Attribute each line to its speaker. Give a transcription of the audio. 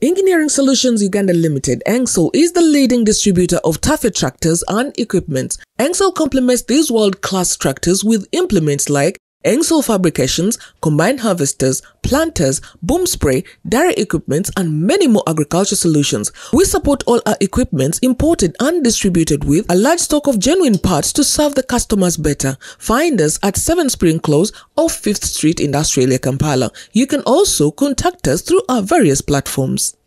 Speaker 1: Engineering Solutions Uganda Limited, Engso, is the leading distributor of Tafe tractors and equipment. Engso complements these world-class tractors with implements like Engsoul Fabrications, combine harvesters, planters, boom spray, dairy equipment, and many more agriculture solutions. We support all our equipments imported and distributed with a large stock of genuine parts to serve the customers better. Find us at 7 Spring Close off 5th Street in Australia, Kampala. You can also contact us through our various platforms.